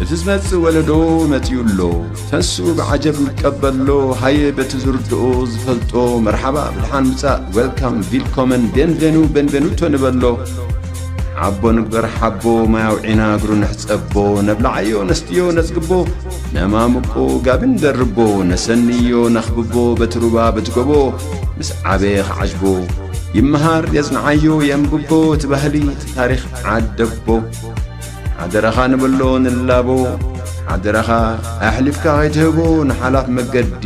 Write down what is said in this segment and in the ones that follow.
بتزمت ولدو متيولو تنسو بعجب مكبلو هاي بتزرد اوز فلتو مرحبا بالحان مساء ويلكم فيلكومن بين بينو بين بينو تنبلو عبو نقدر حبو ما وعينا قرو نحسبو نبلع عيو نستيو نسقبو نمامكو قاب ندربو نسنيو نخببو بتروبا بتقبو مس عبيخ عجبو يمهار يزنعيو يمقبو تبهلي تاريخ عدبو ሓደረኻ ንብሎ ንላቦ ሓደረኻ ኣሕሊፍካ ኸይትህቦ ንሓላፍ መገዲ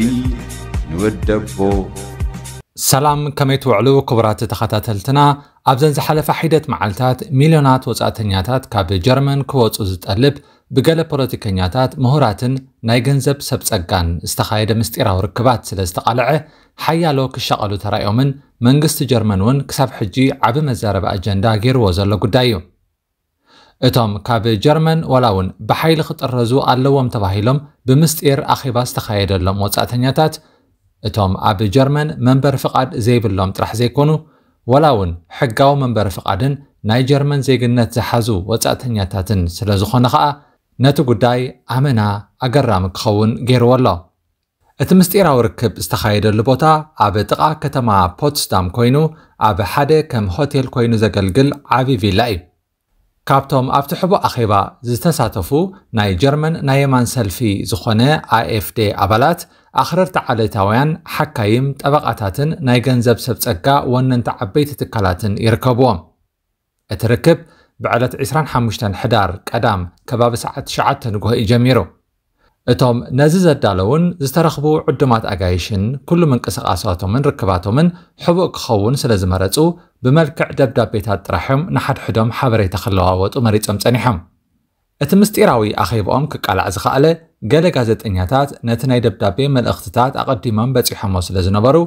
ንወደቦ ሰላም ከመይ ትውዕሉ ክቡራት ተኸታተልትና ኣብዘን ዝሓለፈ ሒደት መዓልትታት ሚልዮናት ወፃእተኛታት ካብ ጀርመን ክወፁ ዝጠልብ ብገለ ፖለቲከኛታት ምሁራትን ናይ ገንዘብ ሰብ ፀጋን ዝተኻየደ ምስጢራዊ ርክባት ስለ ዝተቓልዐ ሓያሎ ክሸቐሉ ተራዮምን መንግስቲ ጀርመን እውን ክሳብ ሕጂ ዓብ መዛረቢ ኣጀንዳ ገይርዎ ዘሎ ጉዳይ እዩ እቶም ካብ ጀርመን ዋላ እውን ብሓይሊ ክጥረዙ ኣለዎም ተባሂሎም ብምስጢር ኣኼባ ዝተኻየደሎም ወፃእተኛታት እቶም ኣብ ጀርመን መንበር ፍቓድ ዘይብሎም ጥራሕ ዘይኮኑ ዋላ እውን ሕጋዊ መንበር ፍቓድን ናይ ጀርመን ዜግነት ዝሓዙ ወፃእተኛታትን ስለ ዝኾነ ከዓ ነቲ ጉዳይ ኣመና ኣገራሚ ክኸውን ገይርዎ ኣሎ እቲ ምስጢራዊ ርክብ ዝተኻየደሉ ቦታ ኣብ ጥቓ ከተማ ፖትስዳም ኮይኑ ኣብ ሓደ ከም ሆቴል ኮይኑ ዘገልግል ዓብዪ ቪላ እዩ ካብቶም ኣብቲ ሕቡ ኣኼባ ዝተሳተፉ ናይ ጀርመን ናይ የማን ሰልፊ ዝኾነ ኣኤፍd ኣባላት ኣኽረርቲ ዓለታውያን ሓካይም ጠበቓታትን ናይ ገንዘብ ሰብ ጸጋ ወነንቲ ዓበይቲ ትካላትን ይርከብዎም እቲ ርክብ ብዕለት 25 ሕዳር ቀዳም ከባቢ ሰዓት 9 ንግሆ እዩ ጀሚሩ እቶም ነዚ ዘዳለውን ዝተረኽቡ ዕዱማት ኣጋይሽን ኩሉ ምንቅስቓሳቶምን ርክባቶምን ሕቡእ ክኸውን ስለ ዝመረጹ ብመልክዕ ደብዳቤታት ጥራሕም ንሓድሕዶም ሓበሬታ ክለዋወጡ መሪፆም ጸኒሖም እቲ ምስጢራዊ ኣኼብኦም ክቃላዕ ዝኸኣለ ገለ ጋዜጠኛታት ነቲ ናይ ደብዳቤ መልእኽትታት ኣቐዲሞም በፂሖሞ ስለ ዝነበሩ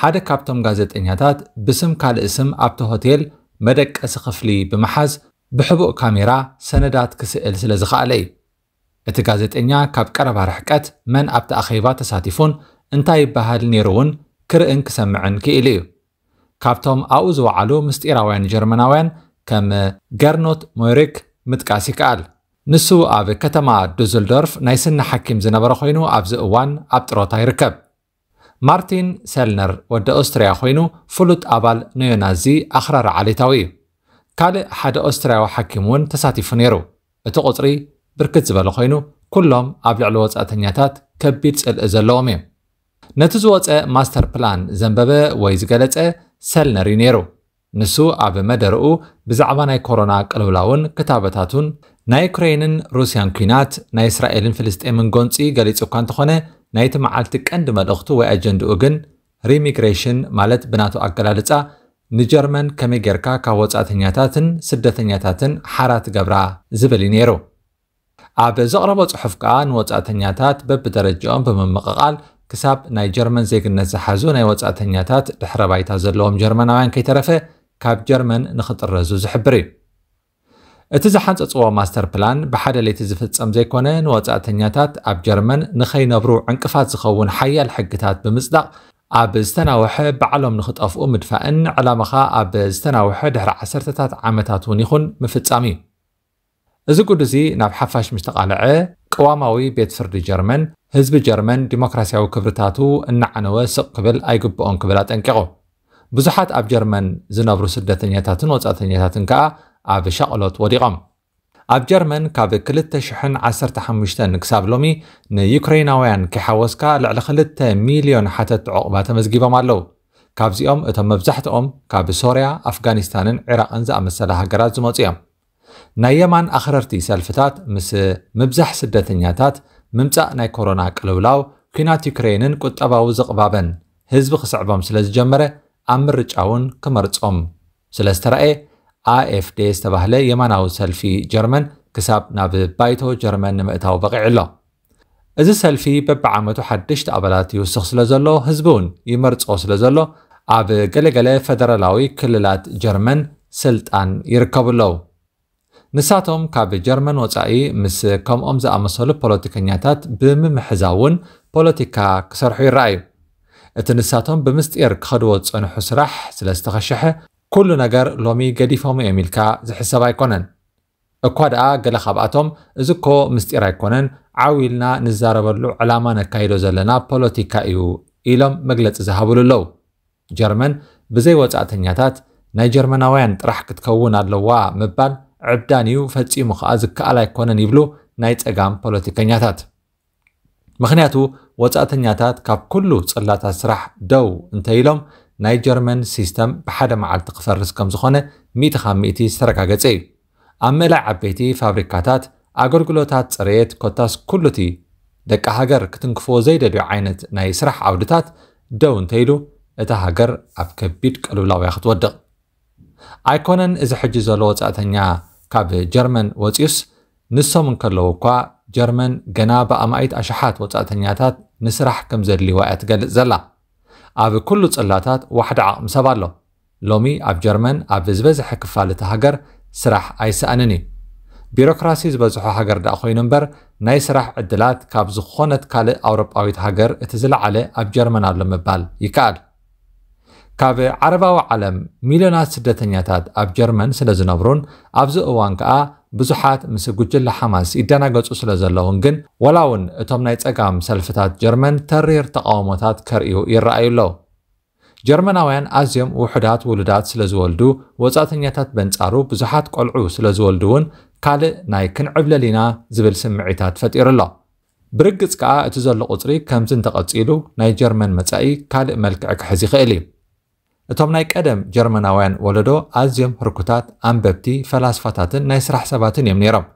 ሓደ ካብቶም ጋዜጠኛታት ብስም ካልእ ስም ኣብቲ ሆቴል መደቀሲ ክፍሊ ብምሓዝ ብሕቡእ ካሜራ ሰነዳት ክስእል ስለ ዝኸኣለ እዩ እቲ ጋዜጠኛ ካብ ቀረባ ርሕቀት መን ኣብቲ ኣኼባ ተሳቲፉን እንታይ ይበሃል ነይሩ እውን ክርእን ክሰምዕን ክኢሉ እዩ ካብቶም ኣብኡ ዝወዓሉ ምስጢራውያን ጀርመናውያን ከም ገርኖት ሞሪክ ምጥቃስ ይከኣል ንሱ ኣብ ከተማ ዱስልዶርፍ ናይ ስኒ ሓኪም ዝነበረ ኮይኑ ኣብዚ እዋን ኣብ ጥሮታ ይርከብ ማርቲን ሰልነር ወዲ ኦስትርያ ኮይኑ ፍሉጥ ኣባል ነዮናዚ ኣኽራር ዓሌታዊ እዩ ካልእ ሓደ ኦስትርያዊ ሓኪም እውን ተሳቲፉ ነይሩ እቲ ቁፅሪ ብርክት ዝበለ ኮይኑ ኩሎም ኣብ ልዕሊ ወፃእተኛታት ከቢድ ፅልኢ ዘለዎም እዮም ነቲ ዝወፀ ማስተር ፕላን ዘንበበ ወይ ዝገለፀ ሰልነር እዩ ነይሩ ንሱ ኣብ መደርኡ ብዛዕባ ናይ ኮሮና ቅልውላውን ክታበታቱን ናይ ዩክሬንን ሩስያን ኩናት ናይ እስራኤልን ፍልስጤምን ጎንፂ ገሊፁ እኳ እንተኾነ ናይቲ መዓልቲ ቀንዲ መልእኽቱ ወይ ኣጀንድኡ ግን ሪሚግሬሽን ማለት ብናቱ ኣገላልፃ ንጀርመን ከመይ ጌርካ ካብ ወፃእተኛታትን ስደተኛታትን ሓራ ትገብራ ዝብል እዩ ነይሩ عب زغربو تحف كان وطعتنياتات بب درجون بممققال كساب ناي جرمن زيق النزحازو ناي وطعتنياتات دحرباي تازلوهم جرمن عوان كي ترفه كاب جرمن نخطر رزو زحبري اتزحان تطوى ماستر بلان بحادة اللي تزفت سامزي كونين وطعتنياتات عب جرمن نخي نبرو عنقفات زخوون حيا الحقتات بمصدق عب استناوحي بعلوم نخطف امد فان علامخا عب استناوحي دحر عسرتات عامتات ونيخون مفت ساميه እዚ ጉድ እዚ ናብ ሓፋሽ ምስ ተቓልዐ ቀዋማዊ ቤት ፍርዲ ጀርመን ህዝቢ ጀርመን ዲሞክራስያዊ ክብርታቱ እናዓነወ ስቕ ክብል ኣይግብኦን ክብል ኣጠንቂቑ ብዙሓት ኣብ ጀርመን ዝነብሩ ስደተኛታትን ወፃተኛታትን ከኣ ኣብ ሸቕሎት ወዲቖም ኣብ ጀርመን ካብ 215 ክሳብ ሎሚ ንዩክሬናውያን ከይሓወስካ ልዕሊ 2 ሚልዮን ሓተት ዕቑባ ተመዝጊቦም ኣለው ካብዚኦም እቶም መብዛሕትኦም ካብ ሶርያ ኣፍጋኒስታንን ዒራቕን ዝኣመሰለ ሃገራት ዝመፁ እዮም ናይ የማን ኣኽረርቲ ሰልፍታት ምስ ምብዛሕ ስደተኛታት ምምፃእ ናይ ኮሮና ቅልውላው ኩናት ዩክሬንን ቁጠባዊ ዝቕባበን ህዝቢ ክስዕቦም ስለ ዝጀመረ ኣብ ምርጫ እውን ክመርጾም ስለ ዝተረአየ ኣኤፍዴ ዝተባህለ የማናዊ ሰልፊ ጀርመን ክሳብ ናብ ባይቶ ጀርመን ንምእታው በቒዕ ኣሎ እዚ ሰልፊ በብዓመቱ ሓድሽቲ ኣባላት ይውስኽ ስለ ዘሎ ህዝቢ እውን ይመርፆ ስለ ዘሎ ኣብ ገለገለ ፈደራላዊ ክልላት ጀርመን ስልጣን ይርከቡ ኣለው ንሳቶም ካብ ጀርመን ወፃኢ ምስ ከምኦም ዝኣመሰሉ ፖለቲከኛታት ብምምሕዛውን ፖለቲካ ክሰርሑ ይረኣዩ እቲ ንሳቶም ብምስጢር ክኸድዎ ዝፀንሑ ስራሕ ስለ ዝተኸሸሐ ኩሉ ነገር ሎሚ ገዲፎም እዮም ኢልካ ዝሕሰብ ኣይኮነን እኳ ደኣ ገለ ካብኣቶም እዚ ኮ ምስጢር ኣይኮነን ዓዊልና ንዛረበሉ ዕላማ ነካይዶ ዘለና ፖለቲካ እዩ ኢሎም መግለፂ ዝሃብሉ ኣለው ጀርመን ብዘይ ወፃእተኛታት ናይ ጀርመናውያን ጥራሕ ክትከውን ኣለዋ ምባል ዕብዳን እዩ ፈፂሙ ከዓ ዝከኣል ኣይኮነን ይብሉ ናይ ፀጋም ፖለቲከኛታት ምክንያቱ ወፃእተኛታት ካብ ኩሉ ፅላታት ስራሕ ደው እንተኢሎም ናይ ጀርመን ሲስተም ብሓደ መዓልቲ ክፈርስ ከም ዝኾነ ሚእቲ ካብ ሚእቲ ዝተረጋገፀ እዩ ኣብ ምእላይ ዓበይቲ ፋብሪካታት ኣገልግሎታት ፅሬት ኮታስ ኩሉ እቲ ደቂ ሃገር ክትንክፍዎ ዘይደልዩ ዓይነት ናይ ስራሕ ዓውድታት ደው እንተኢሉ እታ ሃገር ኣብ ከቢድ ቀልብላውያ ክትወድቕ ኣይኮነን እዚ ሕጂ ዘሎ ወፃእተኛ ካብ ጀርመን ወፂኡስ ንሶም እንከለዉ እኳ ጀርመን ገና ብኣማኢት ኣሽሓት ወጻእተኛታት ንስራሕ ከም ዘድልይዋ እያ ትገልጽ ዘላ ኣብ ኩሉ ጽላታት ዋሕደ ዓቕሚ ሰብ ኣሎ ሎሚ ኣብ ጀርመን ኣብ ዝበዝሐ ክፋል እቲ ሃገር ስራሕ ኣይሰኣንን እዩ ቢሮክራሲ ዝበዝሖ ሃገር ዳኣ ኮይኑ እምበር ናይ ስራሕ ዕድላት ካብ ዝኾነት ካልእ ኣውሮጳዊት ሃገር እቲ ዝለዓለ ኣብ ጀርመን ኣሎ ምባል ይከኣል ካብ ዓረባዊ ዓለም ሚልዮናት ስደተኛታት ኣብ ጀርመን ስለ ዝነብሩን ኣብዚ እዋን ከዓ ብዙሓት ምስ ጉጅለ ሓማስ ይደናገፁ ስለ ዘለውን ግን ወላ እውን እቶም ናይ ፀጋም ሰልፍታት ጀርመን ተሪር ተቃውሞታት ከርእዩ ይረኣዩ ኣሎ ጀርመናውያን ኣዝዮም ውሑዳት ውሉዳት ስለ ዝወልዱ ወጻእተኛታት በንጻሩ ብዙሓት ቆልዑ ስለ ዝወልዱ እውን ካልእ ናይ ክንዕብለሊና ዝብል ስምዒታት ፈጢሩ ኣሎ ብርግጽ ከዓ እቲ ዘሎ ቁፅሪ ከምዚ እንተቐፂሉ ናይ ጀርመን መጻኢ ካልእ መልክዕ ክሕዝ ይኽእል እዩ እቶም ናይ ቀደም ጀርመናውያን ወለዶ ኣዝዮም ህርኩታት ኣንበብቲ ፈላስፋታትን ናይ ስራሕ ሰባትን እዮም ነይሮም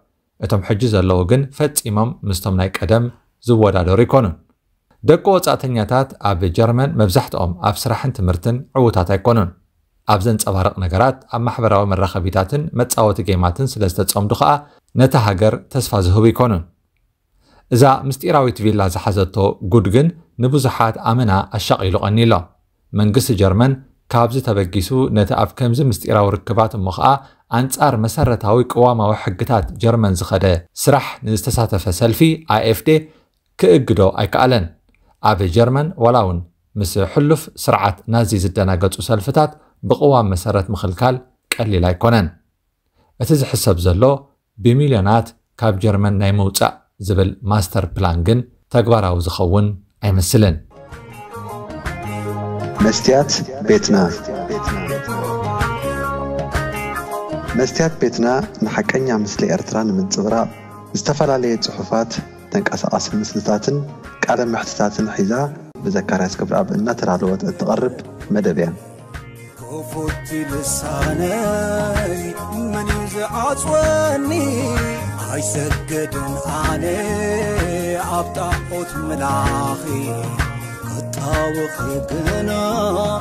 እቶም ሕጂ ዘለዉ ግን ፈጺሞም ምስቶም ናይ ቀደም ዝወዳደሩ ይኮኑን ደቂ ወፃእተኛታት ኣብ ጀርመን መብዛሕትኦም ኣብ ስራሕን ትምህርትን ዕዉታት ኣይኮኑን ኣብ ዘንፀባርቕ ነገራት ኣብ ማሕበራዊ መራኸቢታትን መፃወቲ ጌማትን ስለ ዝተፀምዱ ከዓ ነቲ ሃገር ተስፋ ዝህቡ ይኮኑን እዛ ምስጢራዊት ቪላ ዝሓዘቶ ጉድ ግን ንብዙሓት ኣመና ኣሻቒሉ ቐኒሎ መንግስቲ ጀርመን ካብዚ ተበጊሱ ነቲ ኣብ ከምዚ ምስጢራዊ ርክባት እሞ ከዓ ኣንጻር መሰረታዊ ቅዋማዊ ሕግታት ጀርመን ዝኸደ ስራሕ ንዝተሳተፈ ሰልፊ ኣኤፍዴ ክእግዶ ኣይከኣለን ኣብ ጀርመን ዋላ እውን ምስ ሕሉፍ ስርዓት ናዚ ዝደናገፁ ሰልፍታት ብቕዋም መሰረት ምኽልካል ቀሊል ኣይኮነን እቲ ዝሕሰብ ዘሎ ብሚልዮናት ካብ ጀርመን ናይ ምውፃእ ዝብል ማስተር ፕላን ግን ተግባራዊ ዝኸውን ኣይመስልን መስቲያት ቤትና መስትያት ቤትና ንሓቀኛ ምስሊ ኤርትራ ንምንፅብራቕ ዝተፈላለየ ፅሑፋት ተንቀሳቐሲ ምስልታትን ቃለ ምሕትታትን ሒዛ ብዘካርያስ ክብርኣብ እናተዳለወት እትቐርብ መደብ እያ ክፉቲ ልሳነይ መን እዩ ዝዓፅወኒ ኣይሰገድን ኣነ ኣብ ጣዖት መላኺ وخيبنا ما